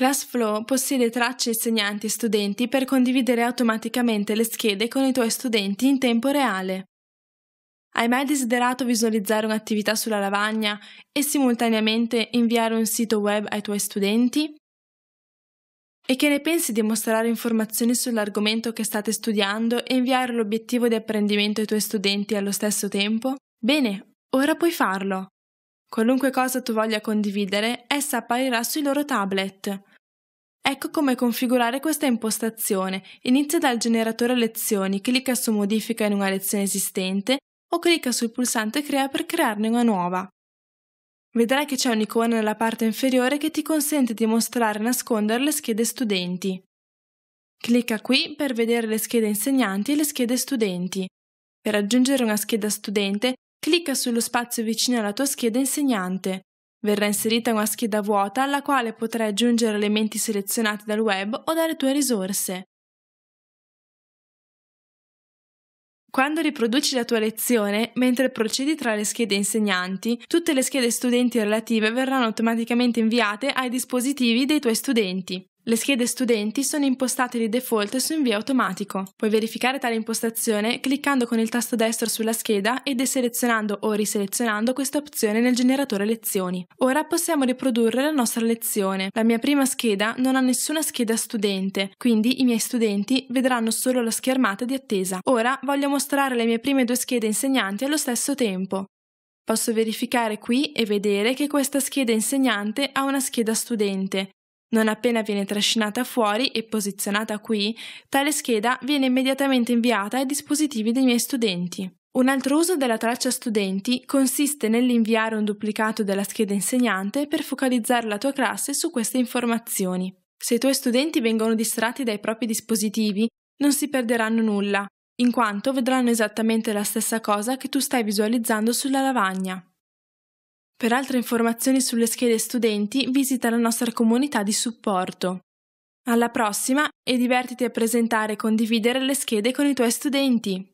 Classflow possiede tracce insegnanti e studenti per condividere automaticamente le schede con i tuoi studenti in tempo reale. Hai mai desiderato visualizzare un'attività sulla lavagna e simultaneamente inviare un sito web ai tuoi studenti? E che ne pensi di mostrare informazioni sull'argomento che state studiando e inviare l'obiettivo di apprendimento ai tuoi studenti allo stesso tempo? Bene, ora puoi farlo. Qualunque cosa tu voglia condividere, essa apparirà sui loro tablet. Ecco come configurare questa impostazione. Inizia dal generatore lezioni, clicca su modifica in una lezione esistente o clicca sul pulsante crea per crearne una nuova. Vedrai che c'è un'icona nella parte inferiore che ti consente di mostrare e nascondere le schede studenti. Clicca qui per vedere le schede insegnanti e le schede studenti. Per aggiungere una scheda studente Clicca sullo spazio vicino alla tua scheda insegnante. Verrà inserita una scheda vuota alla quale potrai aggiungere elementi selezionati dal web o dalle tue risorse. Quando riproduci la tua lezione, mentre procedi tra le schede insegnanti, tutte le schede studenti relative verranno automaticamente inviate ai dispositivi dei tuoi studenti. Le schede studenti sono impostate di default su invio automatico. Puoi verificare tale impostazione cliccando con il tasto destro sulla scheda e deselezionando o riselezionando questa opzione nel generatore lezioni. Ora possiamo riprodurre la nostra lezione. La mia prima scheda non ha nessuna scheda studente, quindi i miei studenti vedranno solo la schermata di attesa. Ora voglio mostrare le mie prime due schede insegnanti allo stesso tempo. Posso verificare qui e vedere che questa scheda insegnante ha una scheda studente, non appena viene trascinata fuori e posizionata qui, tale scheda viene immediatamente inviata ai dispositivi dei miei studenti. Un altro uso della traccia studenti consiste nell'inviare un duplicato della scheda insegnante per focalizzare la tua classe su queste informazioni. Se i tuoi studenti vengono distratti dai propri dispositivi, non si perderanno nulla, in quanto vedranno esattamente la stessa cosa che tu stai visualizzando sulla lavagna. Per altre informazioni sulle schede studenti visita la nostra comunità di supporto. Alla prossima e divertiti a presentare e condividere le schede con i tuoi studenti!